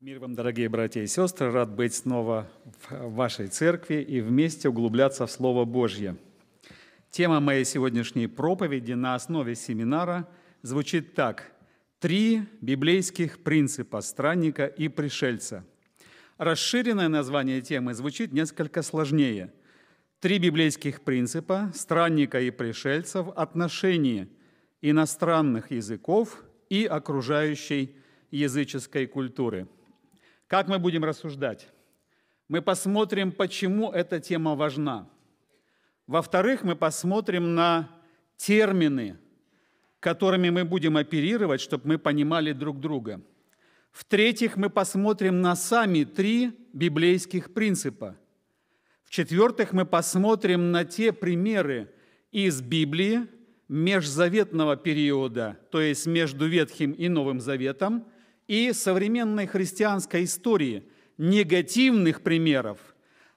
Мир вам, дорогие братья и сестры! Рад быть снова в вашей церкви и вместе углубляться в Слово Божье. Тема моей сегодняшней проповеди на основе семинара звучит так. Три библейских принципа странника и пришельца. Расширенное название темы звучит несколько сложнее. Три библейских принципа странника и пришельца в отношении иностранных языков и окружающей языческой культуры – как мы будем рассуждать? Мы посмотрим, почему эта тема важна. Во-вторых, мы посмотрим на термины, которыми мы будем оперировать, чтобы мы понимали друг друга. В-третьих, мы посмотрим на сами три библейских принципа. В-четвертых, мы посмотрим на те примеры из Библии межзаветного периода, то есть между Ветхим и Новым Заветом – и современной христианской истории негативных примеров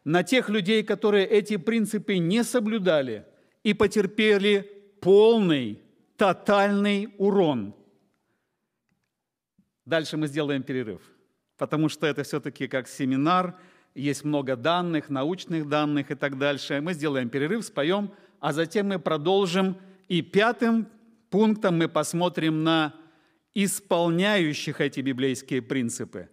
на тех людей, которые эти принципы не соблюдали и потерпели полный, тотальный урон. Дальше мы сделаем перерыв, потому что это все-таки как семинар, есть много данных, научных данных и так дальше. Мы сделаем перерыв, споем, а затем мы продолжим. И пятым пунктом мы посмотрим на исполняющих эти библейские принципы.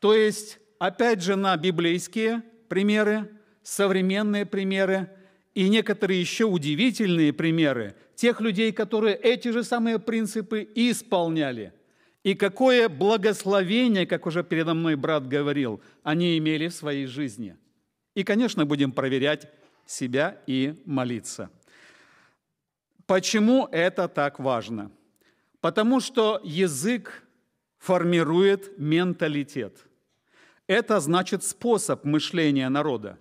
То есть, опять же, на библейские примеры, современные примеры и некоторые еще удивительные примеры тех людей, которые эти же самые принципы исполняли. И какое благословение, как уже передо мной брат говорил, они имели в своей жизни. И, конечно, будем проверять себя и молиться. Почему это так важно? Потому что язык формирует менталитет. Это значит способ мышления народа.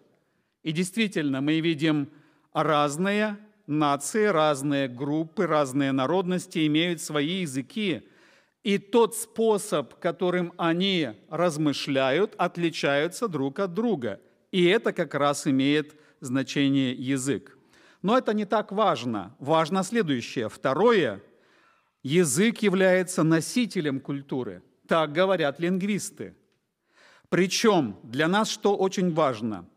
И действительно, мы видим разные нации, разные группы, разные народности имеют свои языки. И тот способ, которым они размышляют, отличаются друг от друга. И это как раз имеет значение язык. Но это не так важно. Важно следующее. Второе Язык является носителем культуры, так говорят лингвисты. Причем для нас что очень важно –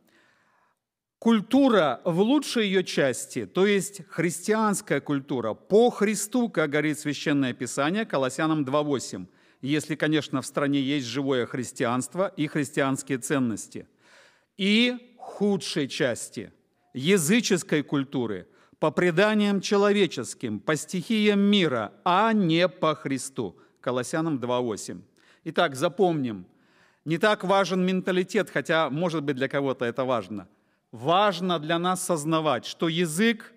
Культура в лучшей ее части, то есть христианская культура, по Христу, как говорит Священное Писание, Колоссянам 2.8, если, конечно, в стране есть живое христианство и христианские ценности. И худшей части, языческой культуры – по преданиям человеческим, по стихиям мира, а не по Христу. Колоссянам 2.8. Итак, запомним, не так важен менталитет, хотя, может быть, для кого-то это важно. Важно для нас сознавать, что язык,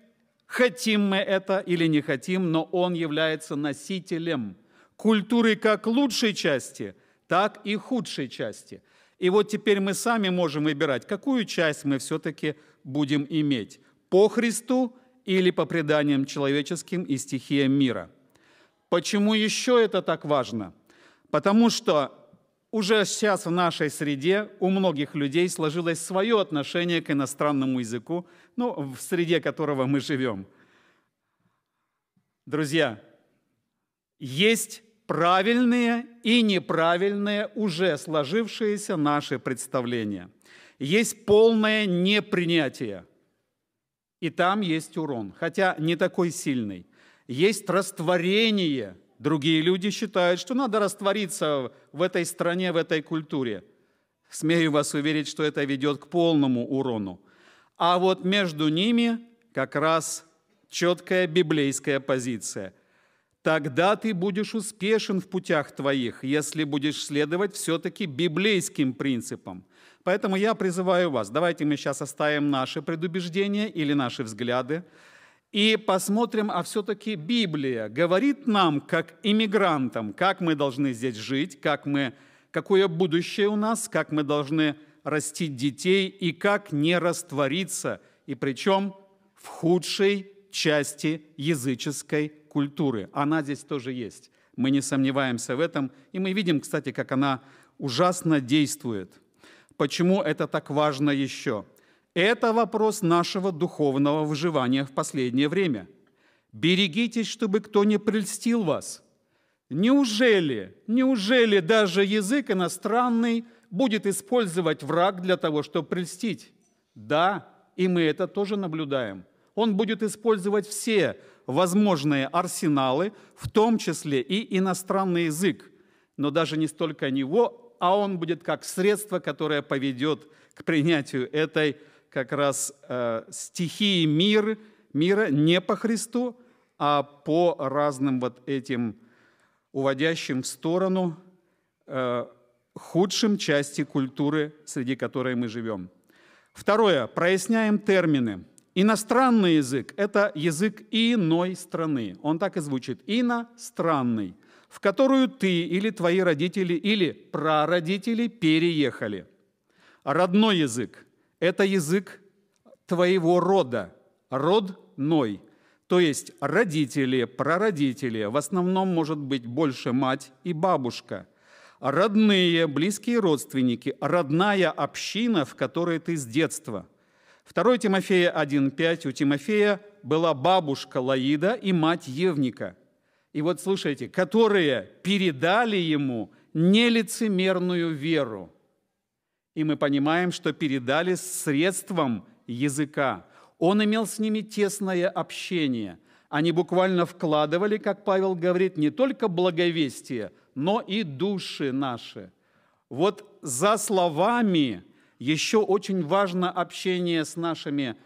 хотим мы это или не хотим, но он является носителем культуры как лучшей части, так и худшей части. И вот теперь мы сами можем выбирать, какую часть мы все-таки будем иметь – по Христу или по преданиям человеческим и стихиям мира. Почему еще это так важно? Потому что уже сейчас в нашей среде у многих людей сложилось свое отношение к иностранному языку, ну, в среде которого мы живем. Друзья, есть правильные и неправильные уже сложившиеся наши представления. Есть полное непринятие – и там есть урон, хотя не такой сильный. Есть растворение. Другие люди считают, что надо раствориться в этой стране, в этой культуре. Смею вас уверить, что это ведет к полному урону. А вот между ними как раз четкая библейская позиция. Тогда ты будешь успешен в путях твоих, если будешь следовать все-таки библейским принципам – Поэтому я призываю вас, давайте мы сейчас оставим наши предубеждения или наши взгляды и посмотрим, а все-таки Библия говорит нам, как иммигрантам, как мы должны здесь жить, как мы, какое будущее у нас, как мы должны растить детей и как не раствориться, и причем в худшей части языческой культуры. Она здесь тоже есть. Мы не сомневаемся в этом, и мы видим, кстати, как она ужасно действует – Почему это так важно еще? Это вопрос нашего духовного выживания в последнее время. Берегитесь, чтобы кто не прельстил вас. Неужели, неужели даже язык иностранный будет использовать враг для того, чтобы прельстить? Да, и мы это тоже наблюдаем. Он будет использовать все возможные арсеналы, в том числе и иностранный язык. Но даже не столько него, а он будет как средство, которое поведет к принятию этой как раз э, стихии мир, мира не по Христу, а по разным вот этим уводящим в сторону э, худшим части культуры, среди которой мы живем. Второе. Проясняем термины. Иностранный язык – это язык иной страны. Он так и звучит – иностранный в которую ты или твои родители или прародители переехали. Родной язык – это язык твоего рода, родной, то есть родители, прародители, в основном может быть больше мать и бабушка, родные, близкие родственники, родная община, в которой ты с детства. 2 Тимофея 1.5 у Тимофея была бабушка Лаида и мать Евника – и вот слушайте, которые передали ему нелицемерную веру. И мы понимаем, что передали средством языка. Он имел с ними тесное общение. Они буквально вкладывали, как Павел говорит, не только благовестие, но и души наши. Вот за словами еще очень важно общение с нашими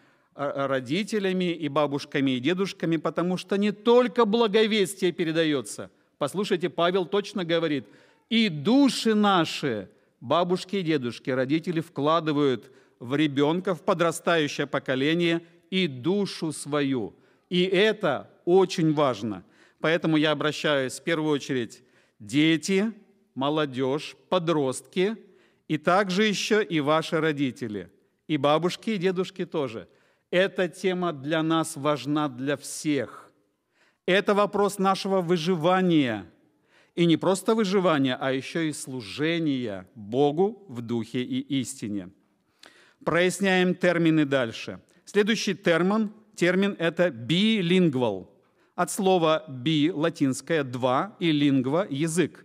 Э, э, родителями и бабушками и дедушками, потому что не только благовестие передается. Послушайте, Павел точно говорит, и души наши, бабушки и дедушки, родители вкладывают в ребенка, в подрастающее поколение и душу свою. И это очень важно. Поэтому я обращаюсь в первую очередь дети, молодежь, подростки и также еще и ваши родители. И бабушки, и дедушки тоже – эта тема для нас важна для всех. Это вопрос нашего выживания. И не просто выживания, а еще и служения Богу в духе и истине. Проясняем термины дальше. Следующий термин, термин – это билингвал. От слова «би» латинское «два» и «лингва» – язык.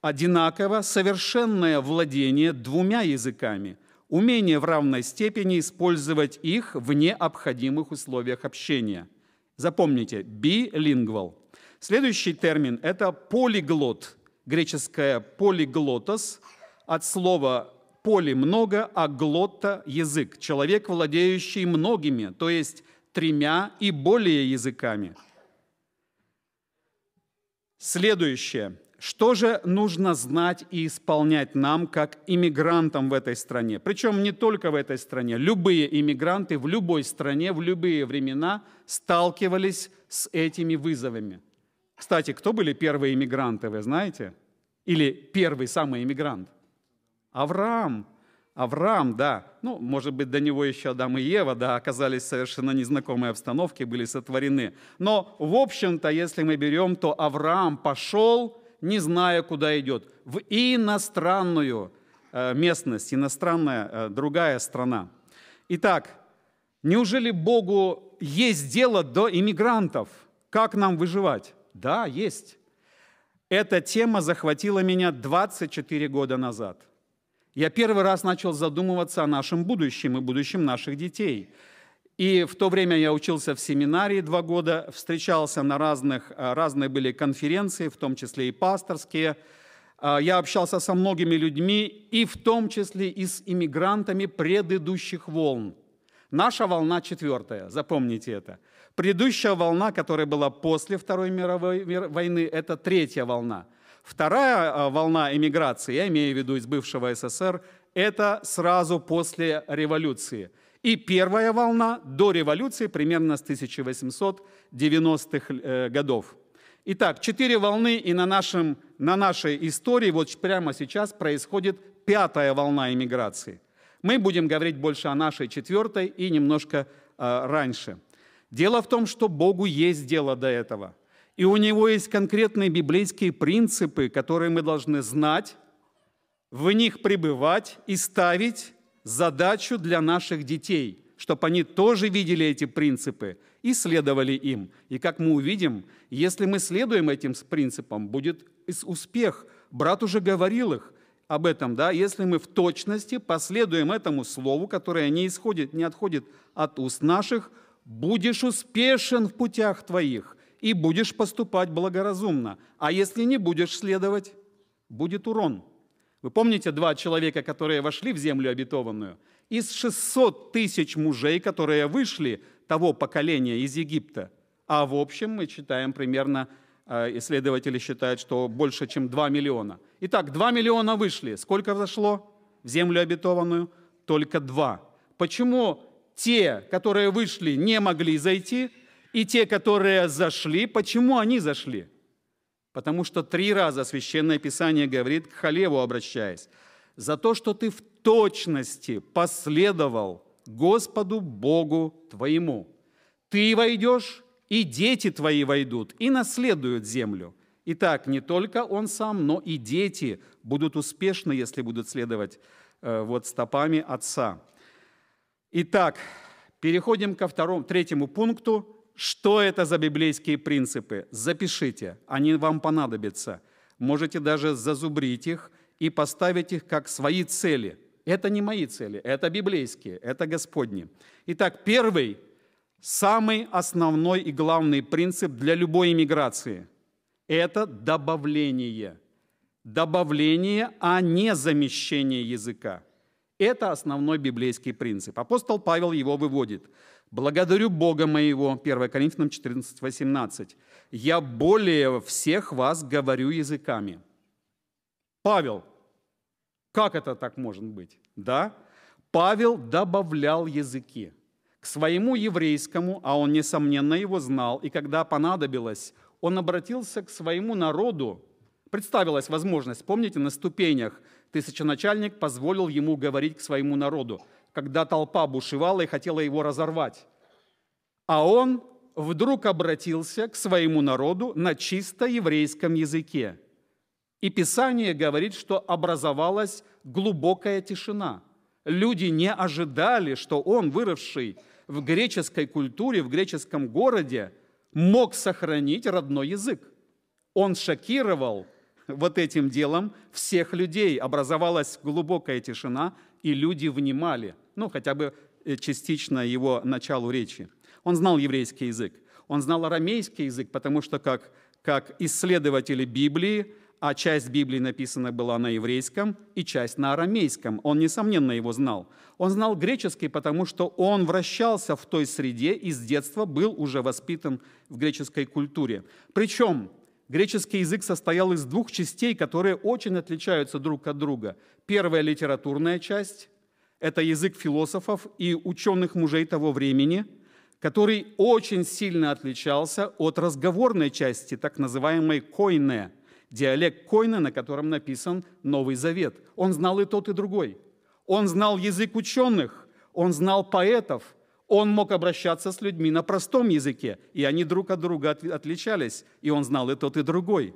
Одинаково совершенное владение двумя языками – умение в равной степени использовать их в необходимых условиях общения. Запомните, билингвал. Следующий термин – это полиглот, греческое полиглотос, от слова «поли» – много, а глотта – язык. Человек, владеющий многими, то есть тремя и более языками. Следующее – что же нужно знать и исполнять нам, как иммигрантам в этой стране? Причем не только в этой стране. Любые иммигранты в любой стране, в любые времена сталкивались с этими вызовами. Кстати, кто были первые иммигранты, вы знаете? Или первый самый иммигрант? Авраам. Авраам, да. Ну, может быть, до него еще Адам и Ева, да, оказались в совершенно незнакомой обстановке, были сотворены. Но, в общем-то, если мы берем, то Авраам пошел не зная, куда идет, в иностранную э, местность, иностранная э, другая страна. Итак, неужели Богу есть дело до иммигрантов? Как нам выживать? Да, есть. Эта тема захватила меня 24 года назад. Я первый раз начал задумываться о нашем будущем и будущем наших детей – и в то время я учился в семинарии два года, встречался на разных, э, разные были конференции, в том числе и пасторские. А, я общался со многими людьми, и в том числе и с иммигрантами предыдущих волн. Наша волна четвертая, запомните это. Предыдущая волна, которая была после Второй мировой войны, это третья волна. Вторая э, волна эмиграции, я имею в виду из бывшего СССР, это сразу после революции – и первая волна до революции примерно с 1890-х э, годов. Итак, четыре волны, и на, нашем, на нашей истории вот прямо сейчас происходит пятая волна иммиграции. Мы будем говорить больше о нашей четвертой и немножко э, раньше. Дело в том, что Богу есть дело до этого. И у него есть конкретные библейские принципы, которые мы должны знать, в них пребывать и ставить задачу для наших детей, чтобы они тоже видели эти принципы и следовали им. И как мы увидим, если мы следуем этим принципам, будет успех. Брат уже говорил их об этом, да, если мы в точности последуем этому слову, которое не исходит, не отходит от уст наших, будешь успешен в путях твоих и будешь поступать благоразумно. А если не будешь следовать, будет урон – вы помните два человека, которые вошли в землю обетованную? Из 600 тысяч мужей, которые вышли того поколения из Египта, а в общем мы читаем примерно, э, исследователи считают, что больше, чем 2 миллиона. Итак, 2 миллиона вышли. Сколько зашло в землю обетованную? Только 2. Почему те, которые вышли, не могли зайти, и те, которые зашли, почему они зашли? потому что три раза Священное Писание говорит к Халеву, обращаясь, «За то, что ты в точности последовал Господу Богу твоему. Ты войдешь, и дети твои войдут, и наследуют землю». Итак, не только он сам, но и дети будут успешны, если будут следовать э, вот стопами отца. Итак, переходим ко второму, третьему пункту – что это за библейские принципы? Запишите, они вам понадобятся. Можете даже зазубрить их и поставить их как свои цели. Это не мои цели, это библейские, это Господни. Итак, первый, самый основной и главный принцип для любой иммиграции – это добавление. Добавление, а не замещение языка. Это основной библейский принцип. Апостол Павел его выводит – Благодарю Бога моего, 1 Коринфянам 14, 18. Я более всех вас говорю языками. Павел, как это так может быть? Да? Павел добавлял языки к своему еврейскому, а он, несомненно, его знал, и когда понадобилось, он обратился к своему народу, представилась возможность, помните, на ступенях тысяченачальник позволил ему говорить к своему народу – когда толпа бушевала и хотела его разорвать. А он вдруг обратился к своему народу на чисто еврейском языке. И Писание говорит, что образовалась глубокая тишина. Люди не ожидали, что он, выросший в греческой культуре, в греческом городе, мог сохранить родной язык. Он шокировал вот этим делом всех людей. Образовалась глубокая тишина, и люди внимали – ну, хотя бы э, частично его началу речи. Он знал еврейский язык, он знал арамейский язык, потому что как, как исследователи Библии, а часть Библии написана была на еврейском и часть на арамейском. Он, несомненно, его знал. Он знал греческий, потому что он вращался в той среде и с детства был уже воспитан в греческой культуре. Причем греческий язык состоял из двух частей, которые очень отличаются друг от друга. Первая – литературная часть, это язык философов и ученых мужей того времени, который очень сильно отличался от разговорной части, так называемой койне, диалект койне, на котором написан Новый Завет. Он знал и тот, и другой. Он знал язык ученых, он знал поэтов – он мог обращаться с людьми на простом языке, и они друг от друга отличались, и он знал и тот, и другой.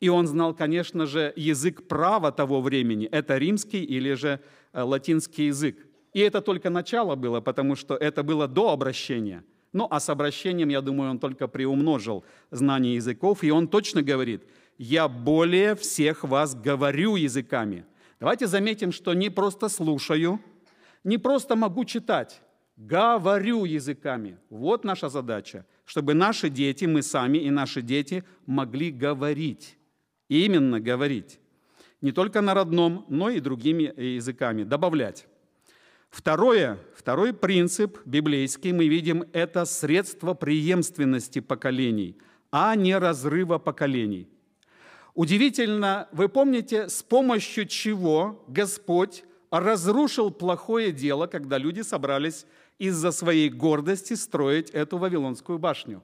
И он знал, конечно же, язык права того времени, это римский или же Э, латинский язык. И это только начало было, потому что это было до обращения. Ну а с обращением, я думаю, он только приумножил знание языков, и он точно говорит, «Я более всех вас говорю языками». Давайте заметим, что не просто слушаю, не просто могу читать, говорю языками. Вот наша задача, чтобы наши дети, мы сами и наши дети могли говорить. именно говорить не только на родном, но и другими э, языками, добавлять. Второе, второй принцип библейский мы видим – это средство преемственности поколений, а не разрыва поколений. Удивительно, вы помните, с помощью чего Господь разрушил плохое дело, когда люди собрались из-за своей гордости строить эту Вавилонскую башню.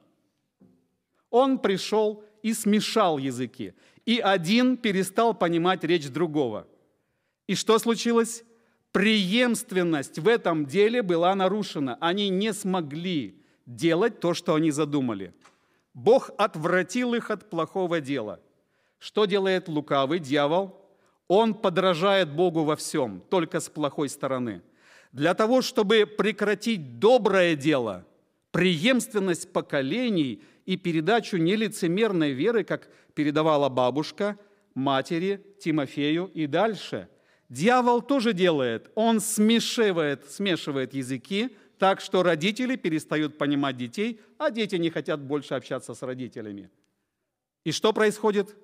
Он пришел и смешал языки и один перестал понимать речь другого. И что случилось? Преемственность в этом деле была нарушена. Они не смогли делать то, что они задумали. Бог отвратил их от плохого дела. Что делает лукавый дьявол? Он подражает Богу во всем, только с плохой стороны. Для того, чтобы прекратить доброе дело, преемственность поколений – и передачу нелицемерной веры, как передавала бабушка, матери, Тимофею и дальше. Дьявол тоже делает. Он смешивает, смешивает языки, так что родители перестают понимать детей, а дети не хотят больше общаться с родителями. И что происходит?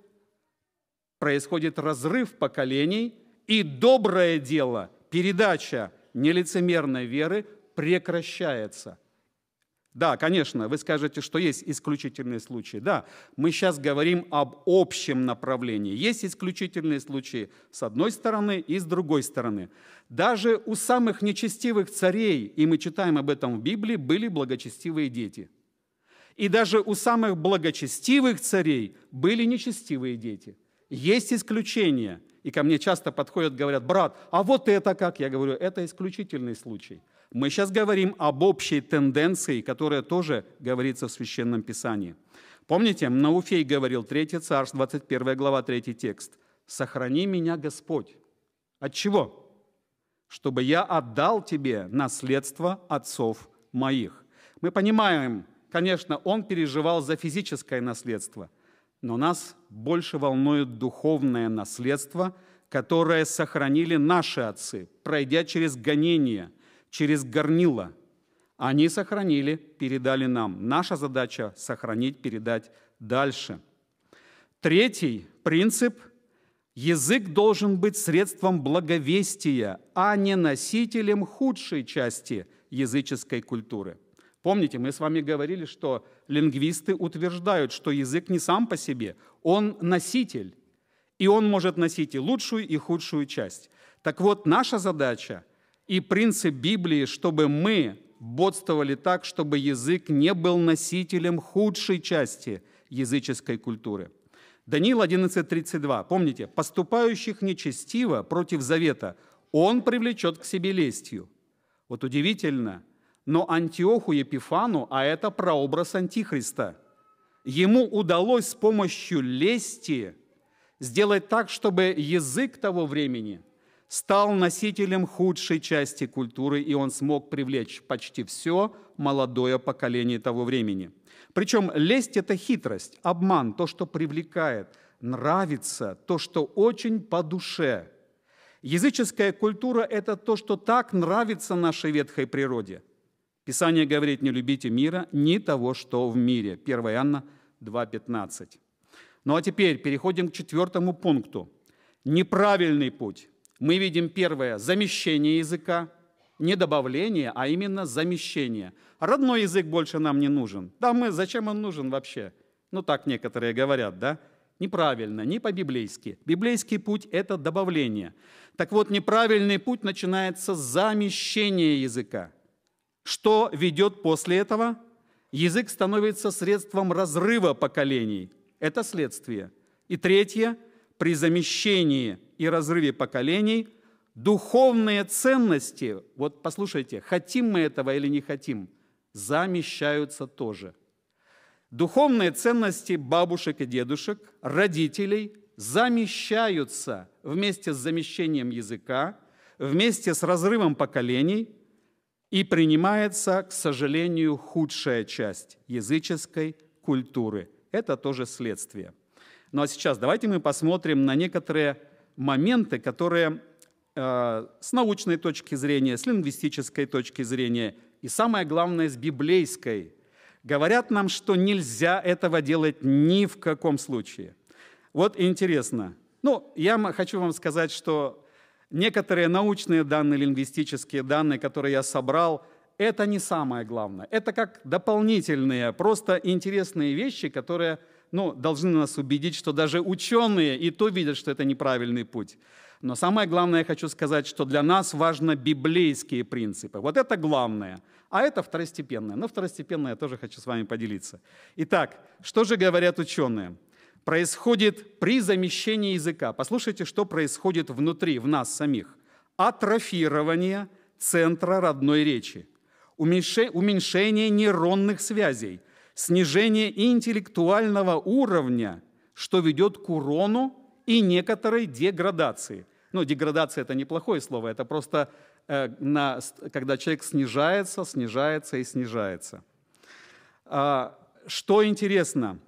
Происходит разрыв поколений, и доброе дело, передача нелицемерной веры прекращается – да, конечно, вы скажете, что есть исключительные случаи. Да, мы сейчас говорим об общем направлении. Есть исключительные случаи с одной стороны и с другой стороны. Даже у самых нечестивых царей, и мы читаем об этом в Библии, были благочестивые дети. И даже у самых благочестивых царей были нечестивые дети. Есть исключения. И ко мне часто подходят, говорят, брат, а вот это как? Я говорю, это исключительный случай – мы сейчас говорим об общей тенденции, которая тоже говорится в Священном Писании. Помните, Науфей говорил, 3 Царств, 21 глава, 3 текст. «Сохрани меня, Господь». От чего? «Чтобы я отдал тебе наследство отцов моих». Мы понимаем, конечно, он переживал за физическое наследство, но нас больше волнует духовное наследство, которое сохранили наши отцы, пройдя через гонение – через горнило. Они сохранили, передали нам. Наша задача – сохранить, передать дальше. Третий принцип – язык должен быть средством благовестия, а не носителем худшей части языческой культуры. Помните, мы с вами говорили, что лингвисты утверждают, что язык не сам по себе, он носитель, и он может носить и лучшую, и худшую часть. Так вот, наша задача – и принцип Библии, чтобы мы бодствовали так, чтобы язык не был носителем худшей части языческой культуры. Даниил 11.32. Помните, поступающих нечестиво против завета он привлечет к себе лестью. Вот удивительно, но Антиоху Епифану, а это прообраз Антихриста, ему удалось с помощью лести сделать так, чтобы язык того времени – стал носителем худшей части культуры, и он смог привлечь почти все молодое поколение того времени. Причем лесть – это хитрость, обман, то, что привлекает, нравится, то, что очень по душе. Языческая культура – это то, что так нравится нашей ветхой природе. Писание говорит, не любите мира, ни того, что в мире. 1 Иоанна 2,15. Ну а теперь переходим к четвертому пункту. Неправильный путь мы видим первое – замещение языка, не добавление, а именно замещение. Родной язык больше нам не нужен. Да мы, зачем он нужен вообще? Ну так некоторые говорят, да? Неправильно, не по-библейски. Библейский путь – это добавление. Так вот, неправильный путь начинается с замещения языка. Что ведет после этого? Язык становится средством разрыва поколений. Это следствие. И третье – при замещении – и разрыве поколений, духовные ценности, вот послушайте, хотим мы этого или не хотим, замещаются тоже. Духовные ценности бабушек и дедушек, родителей замещаются вместе с замещением языка, вместе с разрывом поколений и принимается, к сожалению, худшая часть языческой культуры. Это тоже следствие. Ну а сейчас давайте мы посмотрим на некоторые моменты, которые э, с научной точки зрения, с лингвистической точки зрения и, самое главное, с библейской, говорят нам, что нельзя этого делать ни в каком случае. Вот интересно. Ну, я хочу вам сказать, что некоторые научные данные, лингвистические данные, которые я собрал, это не самое главное. Это как дополнительные, просто интересные вещи, которые – ну, должны нас убедить, что даже ученые и то видят, что это неправильный путь. Но самое главное, я хочу сказать, что для нас важны библейские принципы. Вот это главное, а это второстепенное. Но ну, второстепенное я тоже хочу с вами поделиться. Итак, что же говорят ученые? Происходит при замещении языка. Послушайте, что происходит внутри, в нас самих. Атрофирование центра родной речи, уменьшение нейронных связей – снижение интеллектуального уровня, что ведет к урону и некоторой деградации. Ну, деградация – это неплохое слово, это просто э, на, когда человек снижается, снижается и снижается. А, что интересно,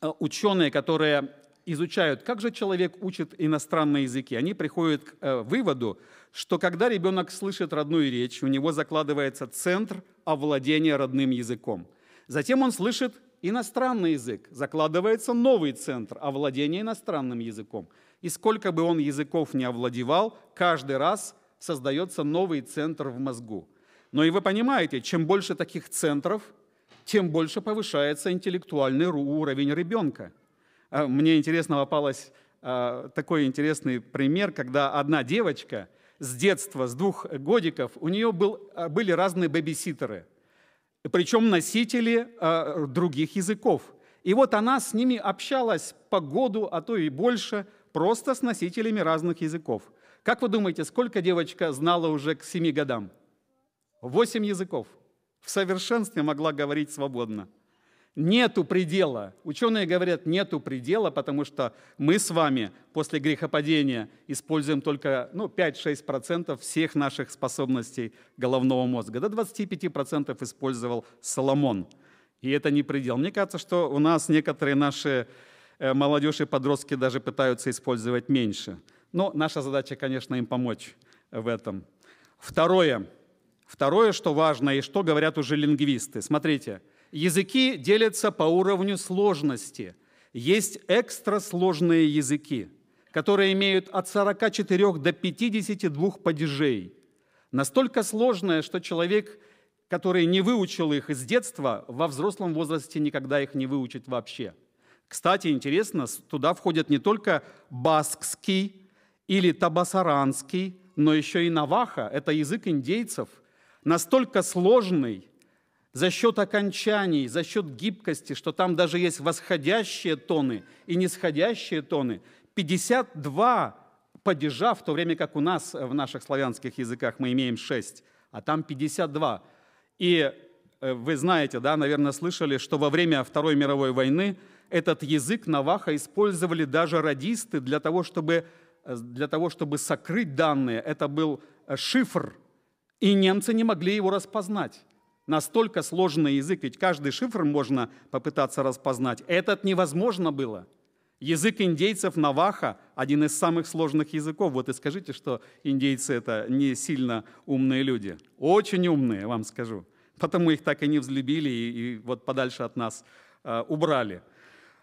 э, ученые, которые изучают, как же человек учит иностранные языки, они приходят к э, выводу, что когда ребенок слышит родную речь, у него закладывается центр овладения родным языком. Затем он слышит иностранный язык, закладывается новый центр овладения иностранным языком. И сколько бы он языков не овладевал, каждый раз создается новый центр в мозгу. Но и вы понимаете, чем больше таких центров, тем больше повышается интеллектуальный уровень ребенка. А, мне интересно попалось а, такой интересный пример, когда одна девочка с детства, с двух годиков, у нее был, а, были разные бэбиситеры – причем носители а, других языков. И вот она с ними общалась по году, а то и больше, просто с носителями разных языков. Как вы думаете, сколько девочка знала уже к семи годам? Восемь языков. В совершенстве могла говорить свободно. Нету предела. Ученые говорят, нету предела, потому что мы с вами после грехопадения используем только ну, 5-6% всех наших способностей головного мозга. До 25% использовал Соломон. И это не предел. Мне кажется, что у нас некоторые наши э, молодежь и подростки даже пытаются использовать меньше. Но наша задача, конечно, им помочь в этом. Второе. Второе, что важно и что говорят уже лингвисты. Смотрите – Языки делятся по уровню сложности. Есть экстрасложные языки, которые имеют от 44 до 52 падежей. Настолько сложные, что человек, который не выучил их с детства, во взрослом возрасте никогда их не выучит вообще. Кстати, интересно, туда входят не только баскский или табасаранский, но еще и наваха – это язык индейцев, настолько сложный – за счет окончаний, за счет гибкости, что там даже есть восходящие тоны и нисходящие тоны, 52 падежа, в то время как у нас э, в наших славянских языках мы имеем 6, а там 52. И э, вы знаете, да, наверное, слышали, что во время Второй мировой войны этот язык Наваха использовали даже радисты для того, чтобы, э, для того, чтобы сокрыть данные. Это был шифр, и немцы не могли его распознать. Настолько сложный язык, ведь каждый шифр можно попытаться распознать. Этот невозможно было. Язык индейцев Наваха – один из самых сложных языков. Вот и скажите, что индейцы – это не сильно умные люди. Очень умные, вам скажу. Потому их так и не взлюбили и, и вот подальше от нас э, убрали.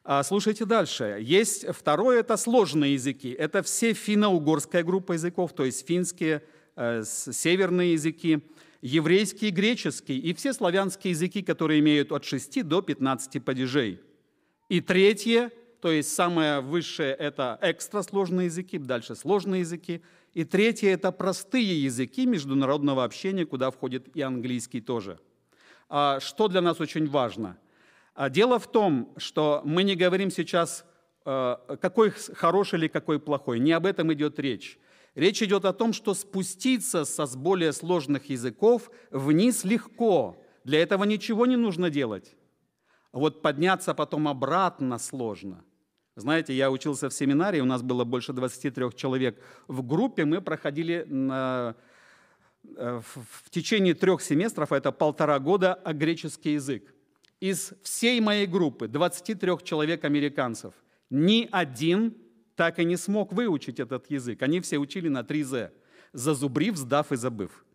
А, слушайте дальше. Есть второе – это сложные языки. Это все финно-угорская группа языков, то есть финские, э, северные языки еврейский и греческий, и все славянские языки, которые имеют от 6 до 15 падежей. И третье, то есть самое высшее – это экстрасложные языки, дальше сложные языки. И третье – это простые языки международного общения, куда входит и английский тоже. А, что для нас очень важно? А, дело в том, что мы не говорим сейчас, а, какой хороший или какой плохой. Не об этом идет речь. Речь идет о том, что спуститься со с более сложных языков вниз легко. Для этого ничего не нужно делать. А вот подняться потом обратно сложно. Знаете, я учился в семинаре, у нас было больше 23 человек. В группе мы проходили на, э, в течение трех семестров, а это полтора года, а греческий язык. Из всей моей группы, 23 человек американцев, ни один так и не смог выучить этот язык. Они все учили на 3 з, зазубрив, сдав и забыв.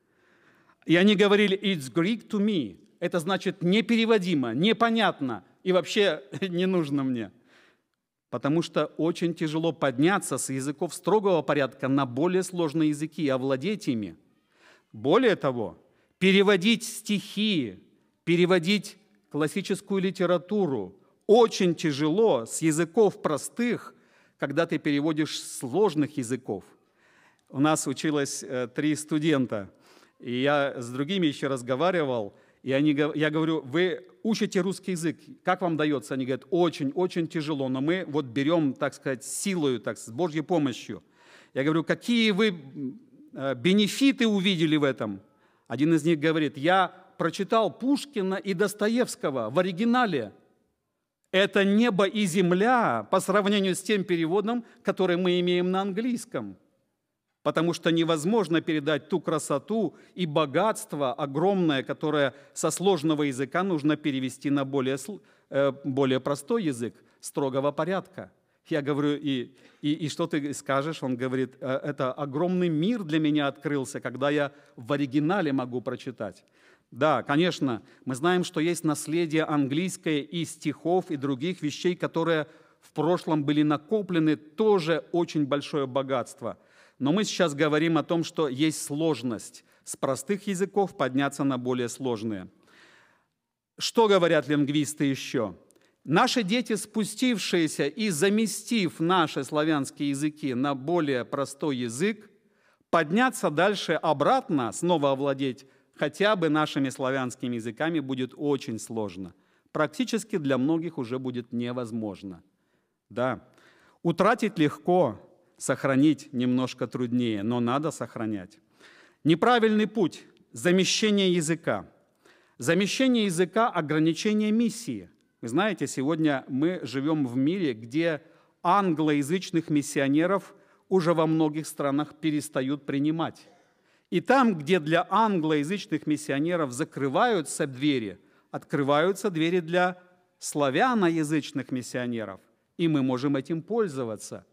И они говорили «It's Greek to me». Это значит непереводимо, непонятно и вообще не нужно мне. Потому что очень тяжело подняться с языков строгого порядка на более сложные языки и овладеть ими. Более того, переводить стихи, переводить классическую литературу очень тяжело с языков простых когда ты переводишь сложных языков. У нас училось э, три студента, и я с другими еще разговаривал, и они, я говорю, вы учите русский язык, как вам дается? Они говорят, очень, очень тяжело, но мы вот берем, так сказать, силою, так, с Божьей помощью. Я говорю, какие вы э, бенефиты увидели в этом? Один из них говорит, я прочитал Пушкина и Достоевского в оригинале – это небо и земля по сравнению с тем переводом, который мы имеем на английском. Потому что невозможно передать ту красоту и богатство огромное, которое со сложного языка нужно перевести на более, э, более простой язык строгого порядка. Я говорю, и, и, и что ты скажешь? Он говорит, «Э, это огромный мир для меня открылся, когда я в оригинале могу прочитать. Да, конечно, мы знаем, что есть наследие английское и стихов, и других вещей, которые в прошлом были накоплены, тоже очень большое богатство. Но мы сейчас говорим о том, что есть сложность с простых языков подняться на более сложные. Что говорят лингвисты еще? Наши дети, спустившиеся и заместив наши славянские языки на более простой язык, подняться дальше обратно, снова овладеть хотя бы нашими славянскими языками будет очень сложно. Практически для многих уже будет невозможно. Да, утратить легко, сохранить немножко труднее, но надо сохранять. Неправильный путь – замещение языка. Замещение языка – ограничение миссии. Вы знаете, сегодня мы живем в мире, где англоязычных миссионеров уже во многих странах перестают принимать. И там, где для англоязычных миссионеров закрываются двери, открываются двери для славяноязычных миссионеров. И мы можем этим пользоваться.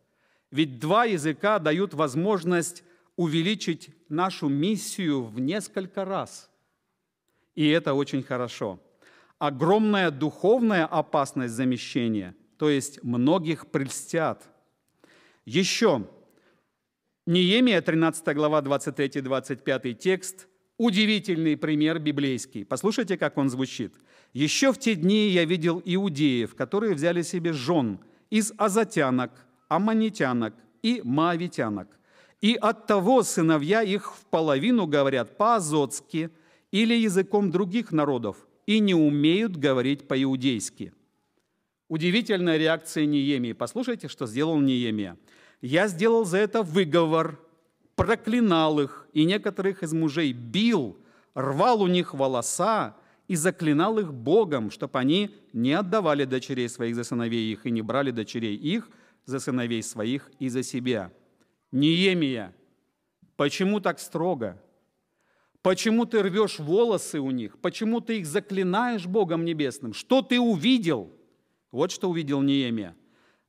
Ведь два языка дают возможность увеличить нашу миссию в несколько раз. И это очень хорошо. Огромная духовная опасность замещения, то есть многих прельстят. Еще Неемия, 13 глава, 23-25 текст. Удивительный пример библейский. Послушайте, как он звучит. «Еще в те дни я видел иудеев, которые взяли себе жен из азотянок, аммонитянок и маавитянок. И от того сыновья их в половину говорят по-азотски или языком других народов и не умеют говорить по-иудейски». Удивительная реакция Неемии. Послушайте, что сделал Неемия. Я сделал за это выговор, проклинал их, и некоторых из мужей бил, рвал у них волоса и заклинал их Богом, чтобы они не отдавали дочерей своих за сыновей их и не брали дочерей их за сыновей своих и за себя. Неемия, почему так строго? Почему ты рвешь волосы у них? Почему ты их заклинаешь Богом Небесным? Что ты увидел? Вот что увидел Неемия.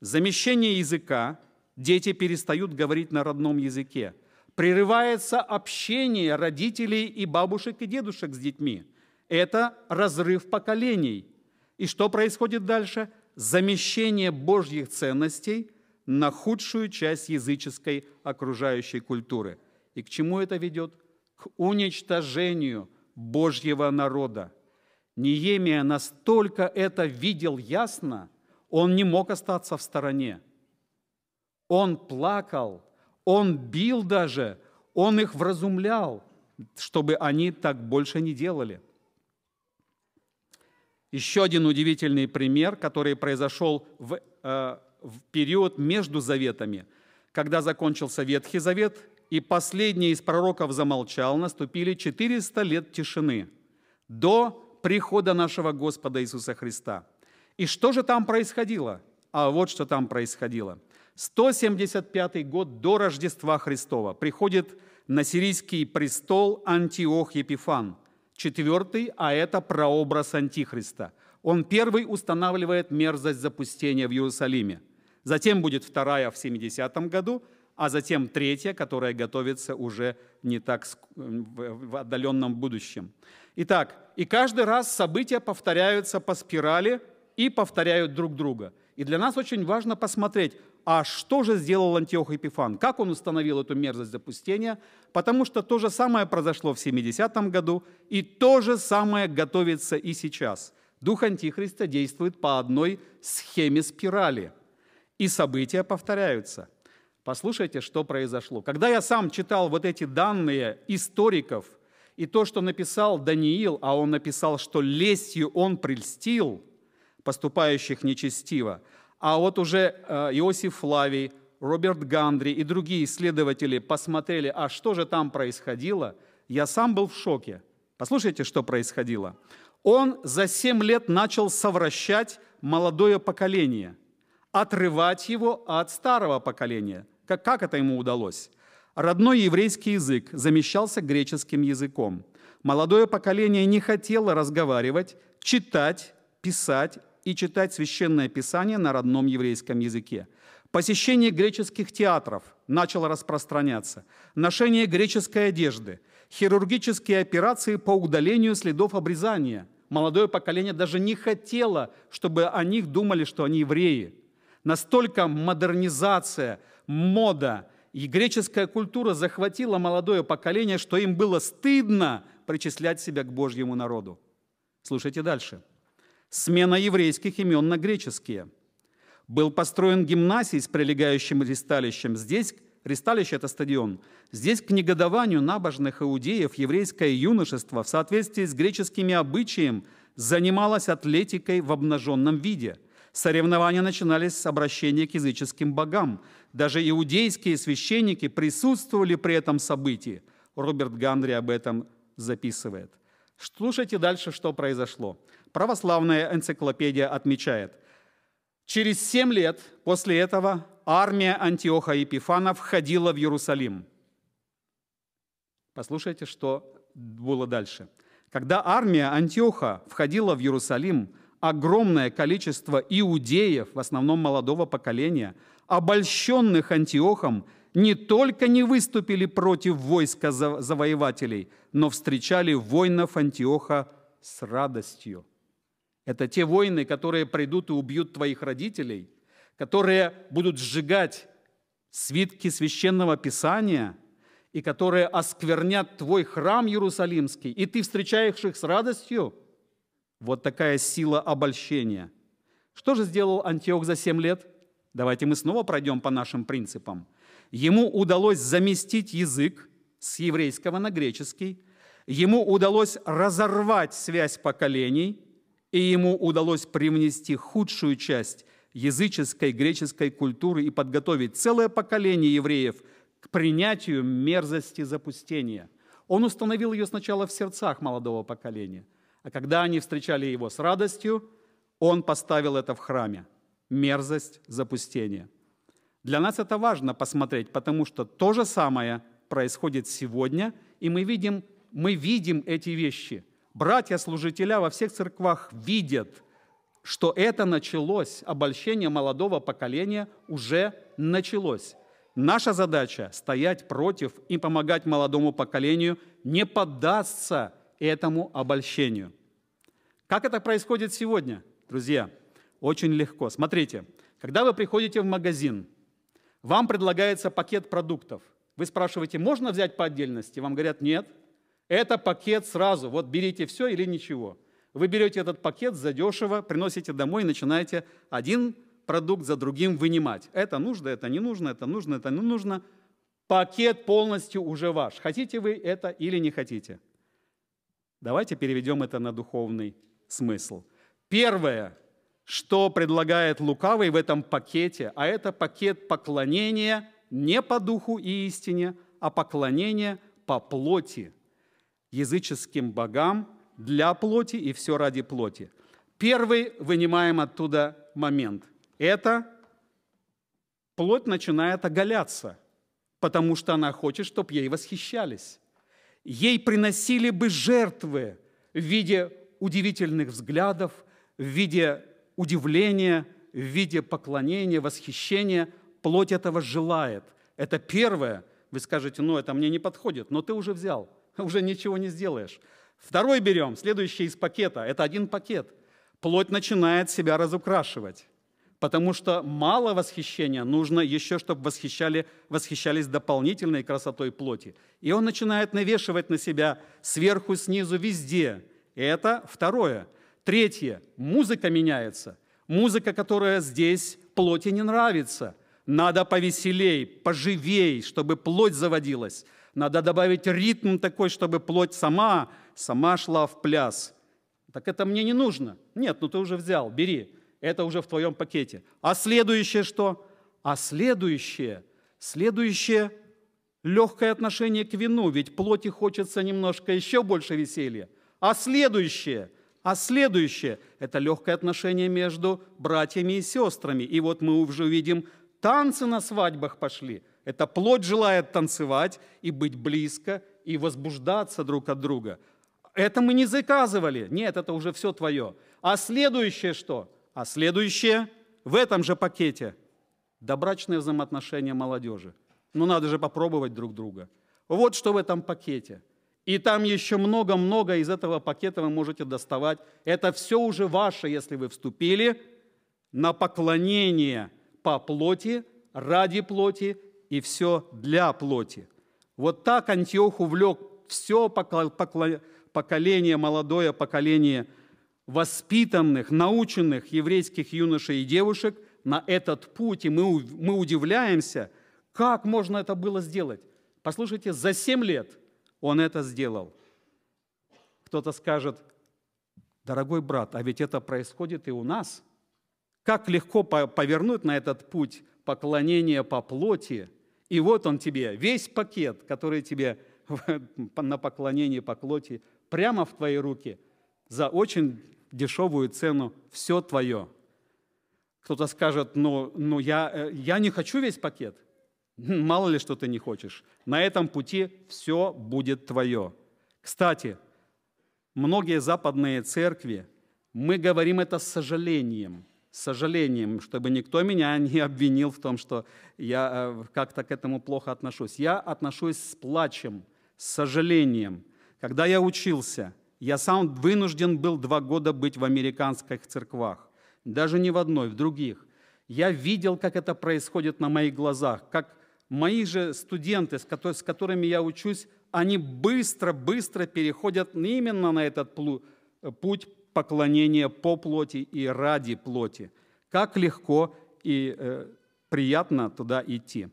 Замещение языка, Дети перестают говорить на родном языке. Прерывается общение родителей и бабушек и дедушек с детьми. Это разрыв поколений. И что происходит дальше? Замещение божьих ценностей на худшую часть языческой окружающей культуры. И к чему это ведет? К уничтожению божьего народа. Неемия настолько это видел ясно, он не мог остаться в стороне – он плакал, он бил даже, он их вразумлял, чтобы они так больше не делали. Еще один удивительный пример, который произошел в, э, в период между заветами. Когда закончился Ветхий Завет, и последний из пророков замолчал, наступили 400 лет тишины до прихода нашего Господа Иисуса Христа. И что же там происходило? А вот что там происходило – 175 год до Рождества Христова приходит на сирийский престол Антиох Епифан, четвертый, а это прообраз Антихриста. Он первый устанавливает мерзость запустения в Иерусалиме. Затем будет вторая в 70 году, а затем третья, которая готовится уже не так в отдаленном будущем. Итак, и каждый раз события повторяются по спирали и повторяют друг друга. И для нас очень важно посмотреть, а что же сделал Антиох Эпифан? Как он установил эту мерзость запустения? Потому что то же самое произошло в 70 м году, и то же самое готовится и сейчас. Дух Антихриста действует по одной схеме спирали. И события повторяются. Послушайте, что произошло. Когда я сам читал вот эти данные историков и то, что написал Даниил, а он написал, что лестью он прельстил поступающих нечестиво – а вот уже э, Иосиф Флавий, Роберт Гандри и другие исследователи посмотрели, а что же там происходило, я сам был в шоке. Послушайте, что происходило. Он за семь лет начал совращать молодое поколение, отрывать его от старого поколения. Как, как это ему удалось? Родной еврейский язык замещался греческим языком. Молодое поколение не хотело разговаривать, читать, писать и читать священное писание на родном еврейском языке. Посещение греческих театров начало распространяться, ношение греческой одежды, хирургические операции по удалению следов обрезания. Молодое поколение даже не хотело, чтобы о них думали, что они евреи. Настолько модернизация, мода и греческая культура захватила молодое поколение, что им было стыдно причислять себя к Божьему народу. Слушайте дальше смена еврейских имен на греческие. Был построен гимназий с прилегающим ристалищем. Здесь ристалище – это стадион. Здесь к негодованию набожных иудеев еврейское юношество в соответствии с греческими обычаями занималось атлетикой в обнаженном виде. Соревнования начинались с обращения к языческим богам. Даже иудейские священники присутствовали при этом событии. Роберт Гандри об этом записывает. Слушайте дальше, что произошло православная энциклопедия отмечает, через семь лет после этого армия Антиоха Епифана входила в Иерусалим. Послушайте, что было дальше. Когда армия Антиоха входила в Иерусалим, огромное количество иудеев, в основном молодого поколения, обольщенных Антиохом, не только не выступили против войска завоевателей, но встречали воинов Антиоха с радостью. Это те воины, которые придут и убьют твоих родителей, которые будут сжигать свитки священного писания и которые осквернят твой храм Иерусалимский, и ты встречаешь их с радостью. Вот такая сила обольщения. Что же сделал Антиох за семь лет? Давайте мы снова пройдем по нашим принципам. Ему удалось заместить язык с еврейского на греческий. Ему удалось разорвать связь поколений – и ему удалось привнести худшую часть языческой греческой культуры и подготовить целое поколение евреев к принятию мерзости запустения. Он установил ее сначала в сердцах молодого поколения, а когда они встречали его с радостью, он поставил это в храме. Мерзость запустения. Для нас это важно посмотреть, потому что то же самое происходит сегодня, и мы видим, мы видим эти вещи – братья-служителя во всех церквах видят, что это началось, обольщение молодого поколения уже началось. Наша задача – стоять против и помогать молодому поколению не поддаться этому обольщению. Как это происходит сегодня, друзья? Очень легко. Смотрите, когда вы приходите в магазин, вам предлагается пакет продуктов. Вы спрашиваете, можно взять по отдельности? Вам говорят, нет – это пакет сразу. Вот берите все или ничего. Вы берете этот пакет задешево, приносите домой и начинаете один продукт за другим вынимать. Это нужно, это не нужно, это нужно, это не нужно. Пакет полностью уже ваш. Хотите вы это или не хотите? Давайте переведем это на духовный смысл. Первое, что предлагает лукавый в этом пакете, а это пакет поклонения не по духу и истине, а поклонение по плоти – языческим богам для плоти и все ради плоти. Первый вынимаем оттуда момент. Это плоть начинает оголяться, потому что она хочет, чтобы ей восхищались. Ей приносили бы жертвы в виде удивительных взглядов, в виде удивления, в виде поклонения, восхищения. Плоть этого желает. Это первое. Вы скажете, ну это мне не подходит, но ты уже взял – уже ничего не сделаешь. Второй берем, следующий из пакета, это один пакет. Плоть начинает себя разукрашивать, потому что мало восхищения, нужно еще, чтобы восхищали, восхищались дополнительной красотой плоти. И он начинает навешивать на себя сверху, снизу, везде. Это второе. Третье, музыка меняется. Музыка, которая здесь плоти не нравится. Надо повеселей, поживей, чтобы плоть заводилась. Надо добавить ритм такой, чтобы плоть сама, сама шла в пляс. Так это мне не нужно. Нет, ну ты уже взял, бери. Это уже в твоем пакете. А следующее что? А следующее, следующее легкое отношение к вину, ведь плоти хочется немножко еще больше веселья. А следующее, а следующее – это легкое отношение между братьями и сестрами. И вот мы уже видим, танцы на свадьбах пошли – это плоть желает танцевать и быть близко, и возбуждаться друг от друга. Это мы не заказывали. Нет, это уже все твое. А следующее что? А следующее в этом же пакете. Добрачные взаимоотношения молодежи. Ну надо же попробовать друг друга. Вот что в этом пакете. И там еще много-много из этого пакета вы можете доставать. Это все уже ваше, если вы вступили на поклонение по плоти, ради плоти и все для плоти. Вот так Антиох увлек все поколение, молодое поколение воспитанных, наученных еврейских юношей и девушек на этот путь, и мы, мы удивляемся, как можно это было сделать. Послушайте, за семь лет он это сделал. Кто-то скажет, дорогой брат, а ведь это происходит и у нас. Как легко повернуть на этот путь поклонение по плоти – и вот он тебе, весь пакет, который тебе на поклонение по прямо в твои руки за очень дешевую цену все твое. Кто-то скажет, ну, ну я, э, я не хочу весь пакет. Мало ли, что ты не хочешь. На этом пути все будет твое. Кстати, многие западные церкви, мы говорим это с сожалением – сожалением, чтобы никто меня не обвинил в том, что я э, как-то к этому плохо отношусь. Я отношусь с плачем, с сожалением. Когда я учился, я сам вынужден был два года быть в американских церквах. Даже не в одной, в других. Я видел, как это происходит на моих глазах, как мои же студенты, с которыми я учусь, они быстро-быстро переходят именно на этот путь поклонение по плоти и ради плоти. Как легко и э, приятно туда идти.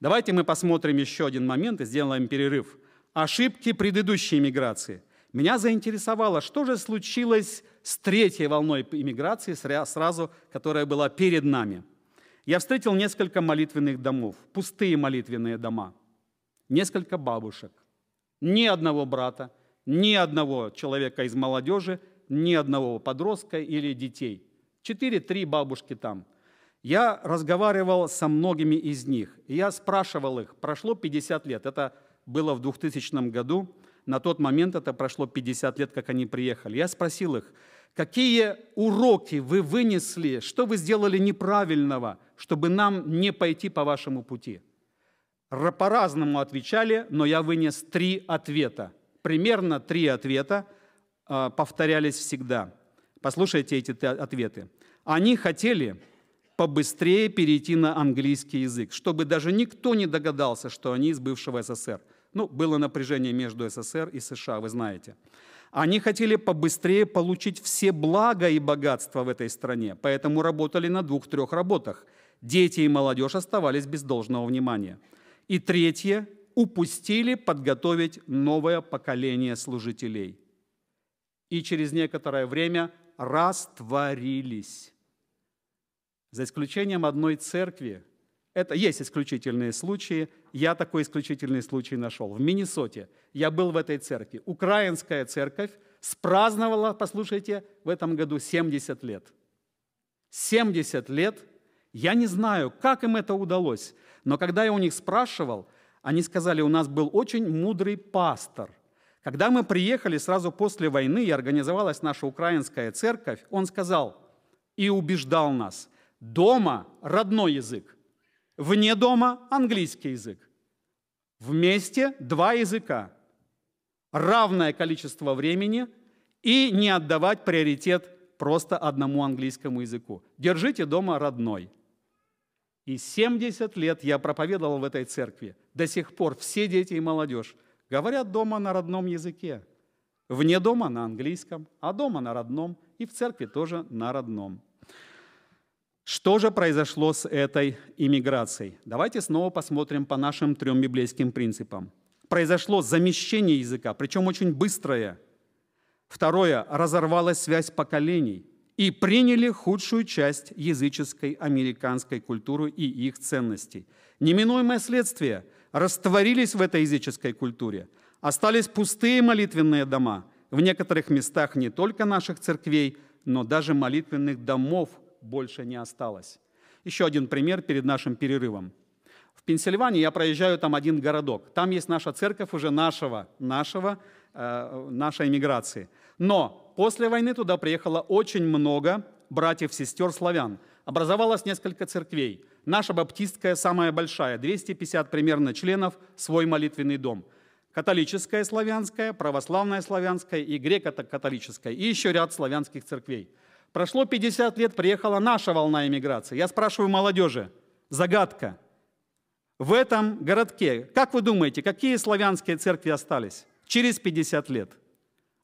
Давайте мы посмотрим еще один момент и сделаем перерыв. Ошибки предыдущей миграции. Меня заинтересовало, что же случилось с третьей волной иммиграции, сразу, которая была перед нами. Я встретил несколько молитвенных домов, пустые молитвенные дома, несколько бабушек, ни одного брата, ни одного человека из молодежи, ни одного подростка или детей. Четыре-три бабушки там. Я разговаривал со многими из них. И я спрашивал их, прошло 50 лет, это было в 2000 году, на тот момент это прошло 50 лет, как они приехали. Я спросил их, какие уроки вы вынесли, что вы сделали неправильного, чтобы нам не пойти по вашему пути. По-разному отвечали, но я вынес три ответа. Примерно три ответа – Э, повторялись всегда. Послушайте эти ответы. Они хотели побыстрее перейти на английский язык, чтобы даже никто не догадался, что они из бывшего СССР. Ну, было напряжение между СССР и США, вы знаете. Они хотели побыстрее получить все блага и богатства в этой стране, поэтому работали на двух-трех работах. Дети и молодежь оставались без должного внимания. И третье, упустили подготовить новое поколение служителей – и через некоторое время растворились. За исключением одной церкви, это есть исключительные случаи. Я такой исключительный случай нашел. В Миннесоте я был в этой церкви. Украинская церковь спраздновала, послушайте, в этом году 70 лет. 70 лет. Я не знаю, как им это удалось, но когда я у них спрашивал, они сказали, у нас был очень мудрый пастор. Когда мы приехали сразу после войны и организовалась наша украинская церковь, он сказал и убеждал нас, дома родной язык, вне дома английский язык, вместе два языка, равное количество времени и не отдавать приоритет просто одному английскому языку. Держите дома родной. И 70 лет я проповедовал в этой церкви. До сих пор все дети и молодежь Говорят дома на родном языке, вне дома на английском, а дома на родном и в церкви тоже на родном. Что же произошло с этой иммиграцией? Давайте снова посмотрим по нашим трем библейским принципам. Произошло замещение языка, причем очень быстрое. Второе, разорвалась связь поколений и приняли худшую часть языческой американской культуры и их ценностей. Неминуемое следствие – растворились в этой языческой культуре. Остались пустые молитвенные дома, в некоторых местах не только наших церквей, но даже молитвенных домов больше не осталось. Еще один пример перед нашим перерывом. В Пенсильвании я проезжаю там один городок. Там есть наша церковь уже нашего, нашего, э, нашей эмиграции. Но после войны туда приехало очень много братьев-сестер славян. Образовалось несколько церквей. Наша баптистская самая большая, 250 примерно членов, свой молитвенный дом. Католическая славянская, православная славянская и греко-католическая, и еще ряд славянских церквей. Прошло 50 лет, приехала наша волна эмиграции. Я спрашиваю молодежи, загадка. В этом городке, как вы думаете, какие славянские церкви остались через 50 лет?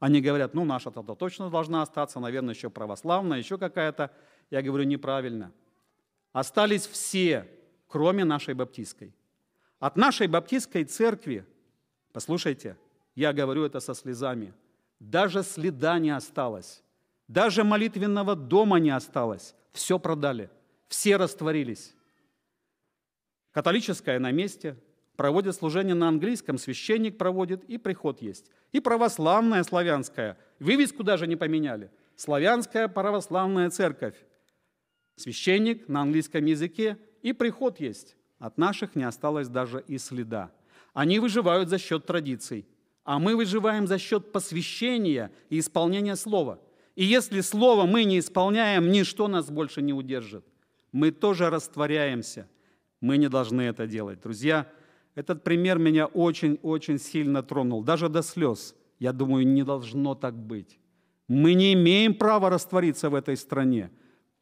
Они говорят, ну наша тогда точно должна остаться, наверное, еще православная, еще какая-то. Я говорю, неправильно – остались все, кроме нашей баптистской. От нашей баптистской церкви, послушайте, я говорю это со слезами, даже следа не осталось, даже молитвенного дома не осталось. Все продали, все растворились. Католическая на месте, проводит служение на английском, священник проводит, и приход есть. И православная славянская, вывеску даже не поменяли. Славянская православная церковь священник на английском языке, и приход есть. От наших не осталось даже и следа. Они выживают за счет традиций, а мы выживаем за счет посвящения и исполнения слова. И если слово мы не исполняем, ничто нас больше не удержит. Мы тоже растворяемся. Мы не должны это делать. Друзья, этот пример меня очень-очень сильно тронул, даже до слез. Я думаю, не должно так быть. Мы не имеем права раствориться в этой стране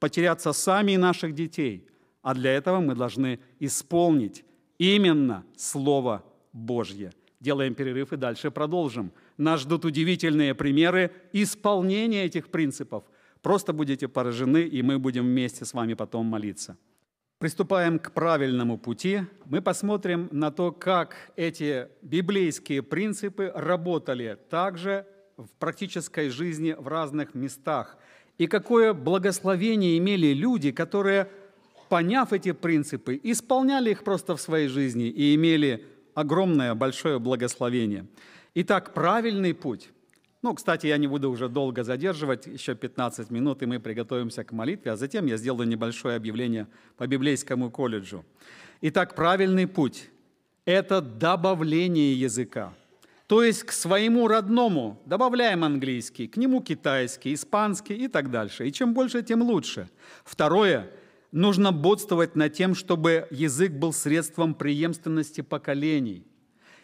потеряться сами и наших детей. А для этого мы должны исполнить именно Слово Божье. Делаем перерыв и дальше продолжим. Нас ждут удивительные примеры исполнения этих принципов. Просто будете поражены, и мы будем вместе с вами потом молиться. Приступаем к правильному пути. Мы посмотрим на то, как эти библейские принципы работали также в практической жизни в разных местах и какое благословение имели люди, которые, поняв эти принципы, исполняли их просто в своей жизни и имели огромное, большое благословение. Итак, правильный путь. Ну, кстати, я не буду уже долго задерживать, еще 15 минут, и мы приготовимся к молитве, а затем я сделаю небольшое объявление по библейскому колледжу. Итак, правильный путь – это добавление языка – то есть к своему родному. Добавляем английский, к нему китайский, испанский и так дальше. И чем больше, тем лучше. Второе. Нужно бодствовать над тем, чтобы язык был средством преемственности поколений.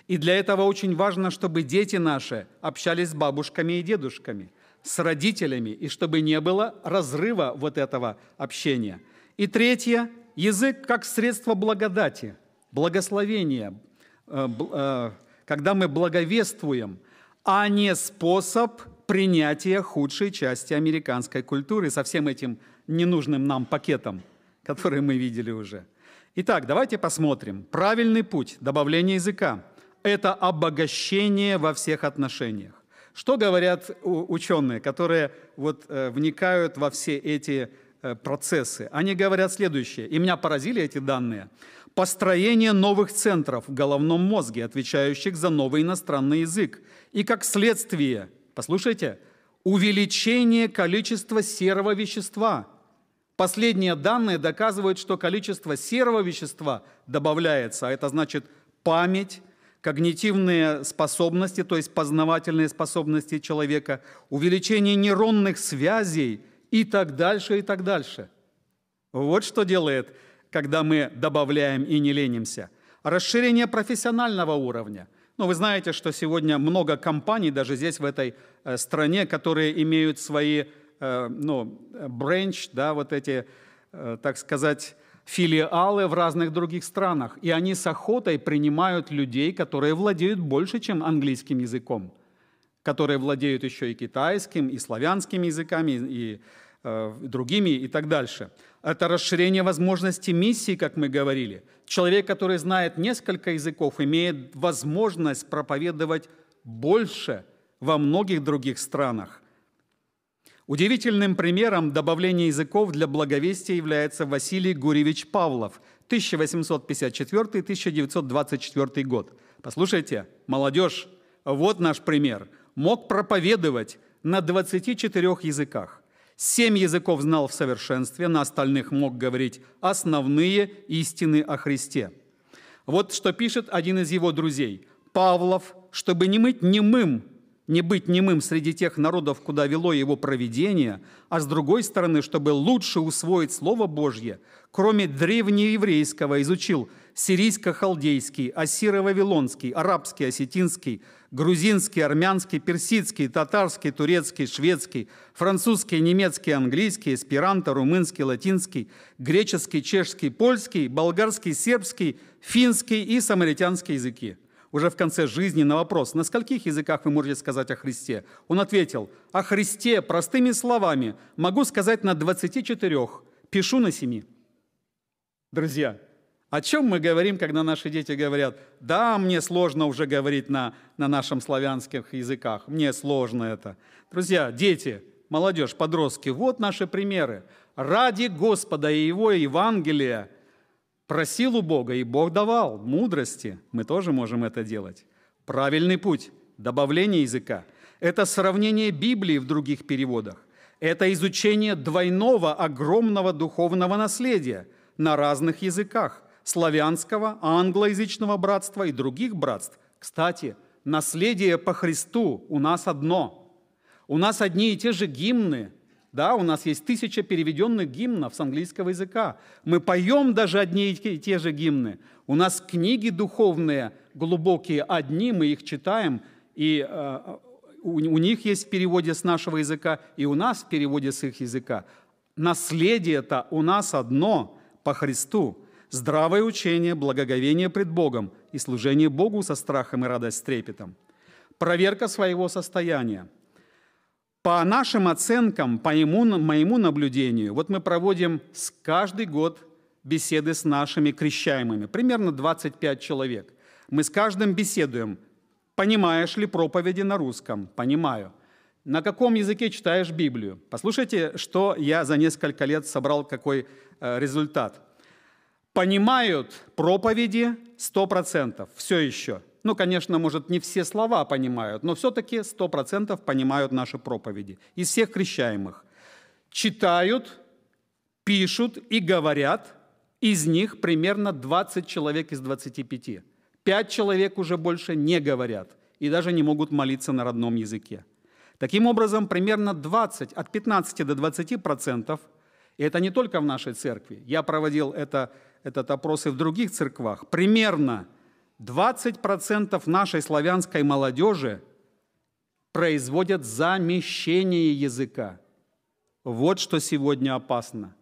И для этого очень важно, чтобы дети наши общались с бабушками и дедушками, с родителями, и чтобы не было разрыва вот этого общения. И третье. Язык как средство благодати, благословения, э, э, когда мы благовествуем, а не способ принятия худшей части американской культуры со всем этим ненужным нам пакетом, который мы видели уже. Итак, давайте посмотрим. Правильный путь добавления языка – это обогащение во всех отношениях. Что говорят ученые, которые вот э, вникают во все эти э, процессы? Они говорят следующее, и меня поразили эти данные – построение новых центров в головном мозге, отвечающих за новый иностранный язык, и как следствие, послушайте, увеличение количества серого вещества. Последние данные доказывают, что количество серого вещества добавляется, а это значит память, когнитивные способности, то есть познавательные способности человека, увеличение нейронных связей и так дальше, и так дальше. Вот что делает когда мы добавляем и не ленимся. Расширение профессионального уровня. Ну, вы знаете, что сегодня много компаний, даже здесь, в этой э, стране, которые имеют свои, э, ну, бренч, да, вот эти, э, так сказать, филиалы в разных других странах. И они с охотой принимают людей, которые владеют больше, чем английским языком, которые владеют еще и китайским, и славянскими языками, и другими и так дальше. Это расширение возможностей миссии, как мы говорили. Человек, который знает несколько языков, имеет возможность проповедовать больше во многих других странах. Удивительным примером добавления языков для благовестия является Василий Гуревич Павлов, 1854-1924 год. Послушайте, молодежь, вот наш пример. Мог проповедовать на 24 языках. Семь языков знал в совершенстве, на остальных мог говорить основные истины о Христе. Вот что пишет один из его друзей. Павлов, чтобы не быть немым, не быть немым среди тех народов, куда вело его проведение, а с другой стороны, чтобы лучше усвоить Слово Божье, кроме древнееврейского изучил сирийско-халдейский, ассиро-вавилонский, арабский, осетинский, грузинский, армянский, персидский, татарский, турецкий, шведский, французский, немецкий, английский, эсперанто, румынский, латинский, греческий, чешский, польский, болгарский, сербский, финский и самаритянский языки. Уже в конце жизни на вопрос, на скольких языках вы можете сказать о Христе, он ответил, о Христе простыми словами могу сказать на 24, пишу на 7. Друзья, о чем мы говорим, когда наши дети говорят, да, мне сложно уже говорить на, на нашем славянских языках, мне сложно это. Друзья, дети, молодежь, подростки, вот наши примеры. Ради Господа и Его Евангелия просил у Бога, и Бог давал мудрости. Мы тоже можем это делать. Правильный путь – добавление языка. Это сравнение Библии в других переводах. Это изучение двойного огромного духовного наследия на разных языках – славянского, англоязычного братства и других братств. Кстати, наследие по Христу у нас одно. У нас одни и те же гимны, да, у нас есть тысяча переведенных гимнов с английского языка. Мы поем даже одни и те же гимны. У нас книги духовные глубокие одни, мы их читаем, и э, у, у них есть в переводе с нашего языка, и у нас в переводе с их языка. Наследие-то у нас одно по Христу здравое учение, благоговение пред Богом и служение Богу со страхом и радость трепетом. Проверка своего состояния. По нашим оценкам, по ему, моему наблюдению, вот мы проводим с каждый год беседы с нашими крещаемыми, примерно 25 человек. Мы с каждым беседуем, понимаешь ли проповеди на русском, понимаю. На каком языке читаешь Библию? Послушайте, что я за несколько лет собрал, какой э, результат – понимают проповеди 100%, все еще. Ну, конечно, может, не все слова понимают, но все-таки 100% понимают наши проповеди из всех крещаемых. Читают, пишут и говорят, из них примерно 20 человек из 25. Пять человек уже больше не говорят и даже не могут молиться на родном языке. Таким образом, примерно 20, от 15 до 20 процентов, и это не только в нашей церкви, я проводил это этот опрос и в других церквах, примерно 20% нашей славянской молодежи производят замещение языка. Вот что сегодня опасно.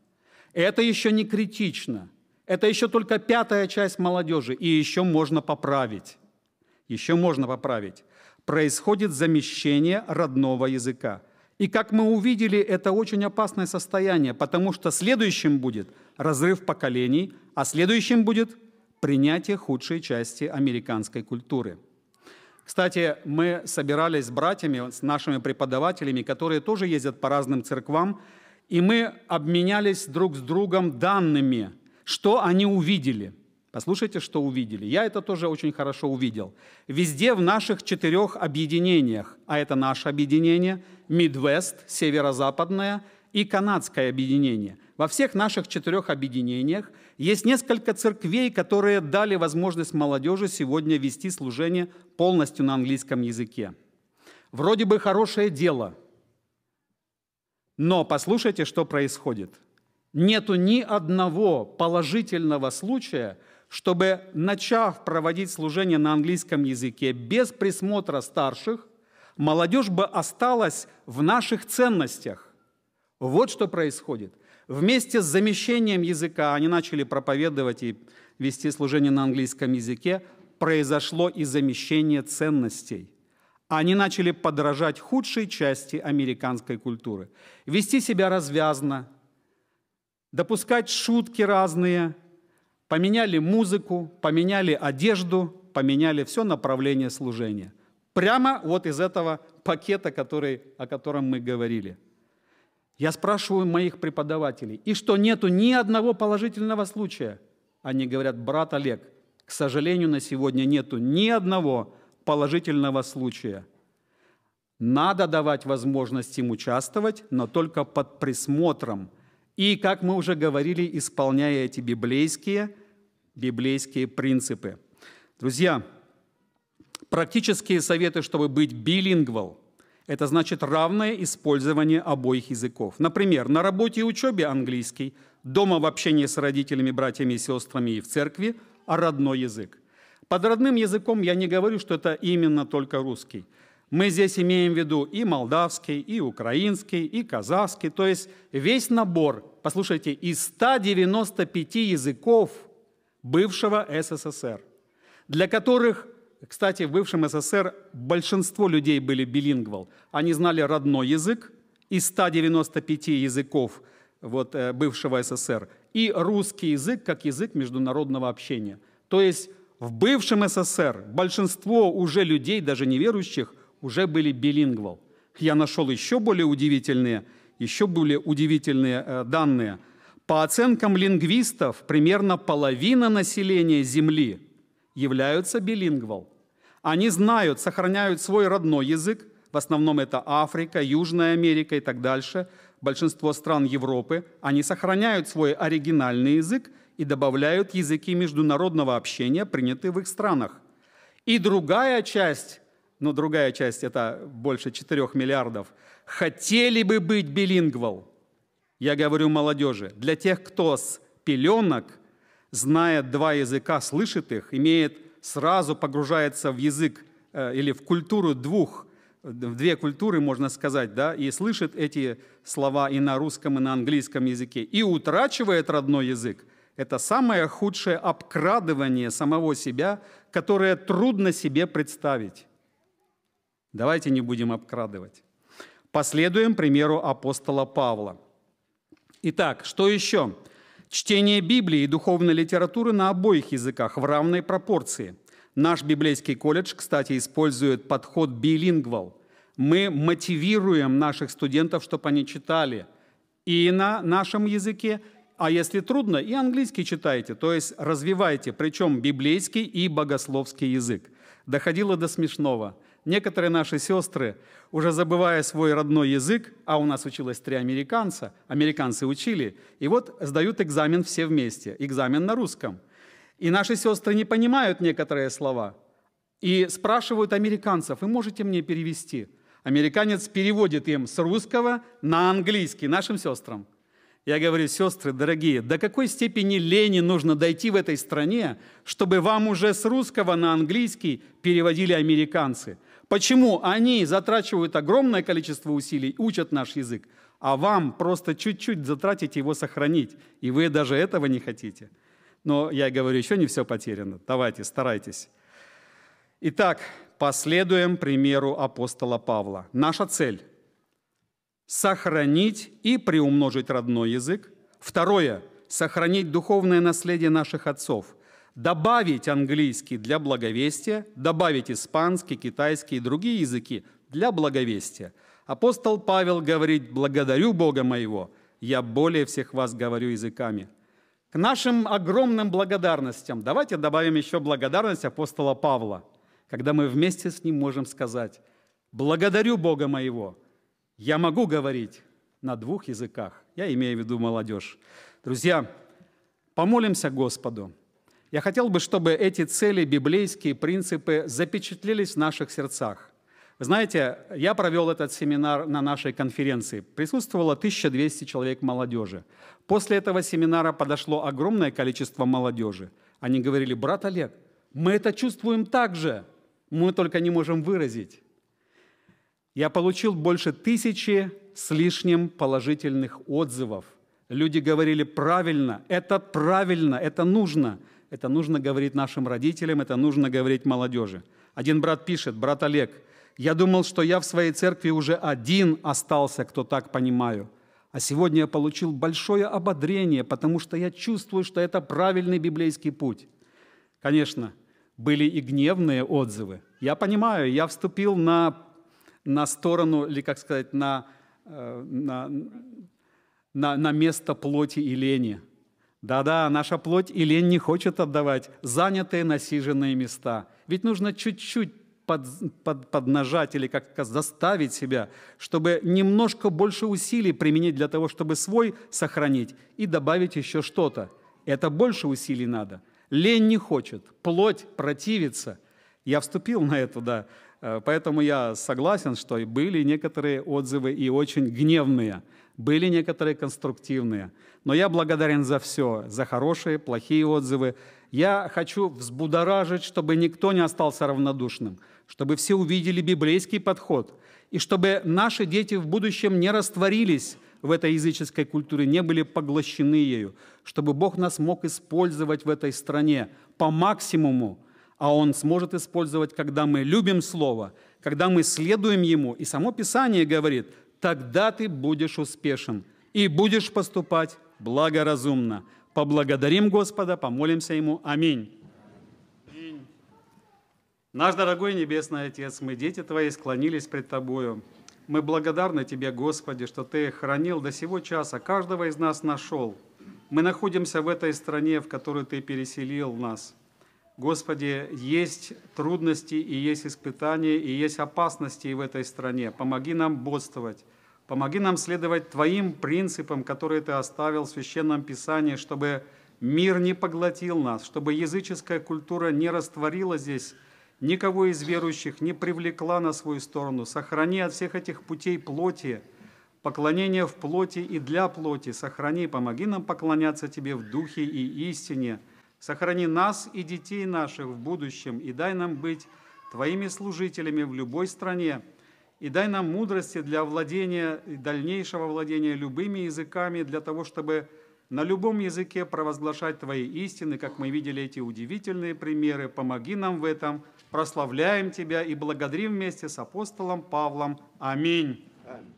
Это еще не критично. Это еще только пятая часть молодежи, и еще можно поправить. Еще можно поправить. Происходит замещение родного языка. И как мы увидели, это очень опасное состояние, потому что следующим будет разрыв поколений, а следующим будет принятие худшей части американской культуры. Кстати, мы собирались с братьями, с нашими преподавателями, которые тоже ездят по разным церквам, и мы обменялись друг с другом данными, что они увидели – Послушайте, что увидели. Я это тоже очень хорошо увидел. Везде в наших четырех объединениях, а это наше объединение, Мидвест, Северо-Западное и Канадское объединение. Во всех наших четырех объединениях есть несколько церквей, которые дали возможность молодежи сегодня вести служение полностью на английском языке. Вроде бы хорошее дело, но послушайте, что происходит. Нету ни одного положительного случая – чтобы, начав проводить служение на английском языке без присмотра старших, молодежь бы осталась в наших ценностях. Вот что происходит. Вместе с замещением языка они начали проповедовать и вести служение на английском языке, произошло и замещение ценностей. Они начали подражать худшей части американской культуры, вести себя развязно, допускать шутки разные – Поменяли музыку, поменяли одежду, поменяли все направление служения. Прямо вот из этого пакета, который, о котором мы говорили. Я спрашиваю моих преподавателей, и что нету ни одного положительного случая? Они говорят, брат Олег, к сожалению, на сегодня нету ни одного положительного случая. Надо давать возможность им участвовать, но только под присмотром, и, как мы уже говорили, исполняя эти библейские, библейские принципы. Друзья, практические советы, чтобы быть билингвал, это значит равное использование обоих языков. Например, на работе и учебе английский, дома в общении с родителями, братьями и сестрами и в церкви, а родной язык. Под родным языком я не говорю, что это именно только русский – мы здесь имеем в виду и молдавский, и украинский, и казахский, то есть весь набор, послушайте, из 195 языков бывшего СССР, для которых, кстати, в бывшем СССР большинство людей были билингвал. Они знали родной язык из 195 языков вот, э, бывшего СССР и русский язык как язык международного общения. То есть в бывшем СССР большинство уже людей, даже неверующих – уже были билингвал. Я нашел еще более удивительные, еще более удивительные э, данные. По оценкам лингвистов, примерно половина населения Земли являются билингвал. Они знают, сохраняют свой родной язык, в основном это Африка, Южная Америка и так дальше, большинство стран Европы, они сохраняют свой оригинальный язык и добавляют языки международного общения, принятые в их странах. И другая часть ну другая часть это больше 4 миллиардов, хотели бы быть билингвал. Я говорю молодежи, для тех, кто с пеленок знает два языка, слышит их, имеет, сразу погружается в язык э, или в культуру двух, в две культуры, можно сказать, да, и слышит эти слова и на русском, и на английском языке, и утрачивает родной язык, это самое худшее обкрадывание самого себя, которое трудно себе представить. Давайте не будем обкрадывать. Последуем примеру апостола Павла. Итак, что еще? Чтение Библии и духовной литературы на обоих языках в равной пропорции. Наш библейский колледж, кстати, использует подход билингвал. Мы мотивируем наших студентов, чтобы они читали и на нашем языке, а если трудно, и английский читайте, то есть развивайте, причем библейский и богословский язык. Доходило до смешного – Некоторые наши сестры, уже забывая свой родной язык, а у нас училось три американца, американцы учили, и вот сдают экзамен все вместе, экзамен на русском. И наши сестры не понимают некоторые слова и спрашивают американцев, вы можете мне перевести? Американец переводит им с русского на английский, нашим сестрам. Я говорю, сестры, дорогие, до какой степени лени нужно дойти в этой стране, чтобы вам уже с русского на английский переводили американцы? Почему они затрачивают огромное количество усилий, учат наш язык, а вам просто чуть-чуть затратить его сохранить, и вы даже этого не хотите. Но я говорю, еще не все потеряно. Давайте, старайтесь. Итак, последуем примеру апостола Павла. Наша цель – сохранить и приумножить родной язык. Второе – сохранить духовное наследие наших отцов добавить английский для благовестия, добавить испанский, китайский и другие языки для благовестия. Апостол Павел говорит, благодарю Бога моего, я более всех вас говорю языками. К нашим огромным благодарностям давайте добавим еще благодарность апостола Павла, когда мы вместе с ним можем сказать, благодарю Бога моего, я могу говорить на двух языках. Я имею в виду молодежь. Друзья, помолимся Господу. Я хотел бы, чтобы эти цели, библейские принципы запечатлелись в наших сердцах. Вы знаете, я провел этот семинар на нашей конференции. Присутствовало 1200 человек молодежи. После этого семинара подошло огромное количество молодежи. Они говорили, брат Олег, мы это чувствуем так же, мы только не можем выразить. Я получил больше тысячи с лишним положительных отзывов. Люди говорили правильно, это правильно, это нужно – это нужно говорить нашим родителям, это нужно говорить молодежи. Один брат пишет, брат Олег, я думал, что я в своей церкви уже один остался, кто так понимаю. А сегодня я получил большое ободрение, потому что я чувствую, что это правильный библейский путь. Конечно, были и гневные отзывы. Я понимаю, я вступил на, на сторону, или как сказать, на, э, на, на, на место плоти и лени – да-да, наша плоть и лень не хочет отдавать занятые насиженные места. Ведь нужно чуть-чуть под, под, поднажать или как-то заставить себя, чтобы немножко больше усилий применить для того, чтобы свой сохранить и добавить еще что-то. Это больше усилий надо. Лень не хочет, плоть противится. Я вступил на эту, да, Э, поэтому я согласен, что были некоторые отзывы и очень гневные, были некоторые конструктивные. Но я благодарен за все, за хорошие, плохие отзывы. Я хочу взбудоражить, чтобы никто не остался равнодушным, чтобы все увидели библейский подход, и чтобы наши дети в будущем не растворились в этой языческой культуре, не были поглощены ею, чтобы Бог нас мог использовать в этой стране по максимуму, а Он сможет использовать, когда мы любим Слово, когда мы следуем Ему. И само Писание говорит, тогда ты будешь успешен и будешь поступать благоразумно. Поблагодарим Господа, помолимся Ему. Аминь. Наш дорогой Небесный Отец, мы, дети Твои, склонились пред Тобою. Мы благодарны Тебе, Господи, что Ты хранил до сего часа, каждого из нас нашел. Мы находимся в этой стране, в которую Ты переселил нас – Господи, есть трудности и есть испытания, и есть опасности в этой стране. Помоги нам бодствовать. Помоги нам следовать Твоим принципам, которые Ты оставил в Священном Писании, чтобы мир не поглотил нас, чтобы языческая культура не растворила здесь никого из верующих, не привлекла на свою сторону. Сохрани от всех этих путей плоти, поклонение в плоти и для плоти. Сохрани, помоги нам поклоняться Тебе в духе и истине – Сохрани нас и детей наших в будущем, и дай нам быть Твоими служителями в любой стране, и дай нам мудрости для владения дальнейшего владения любыми языками, для того, чтобы на любом языке провозглашать Твои истины, как мы видели эти удивительные примеры. Помоги нам в этом. Прославляем Тебя и благодарим вместе с апостолом Павлом. Аминь. Аминь.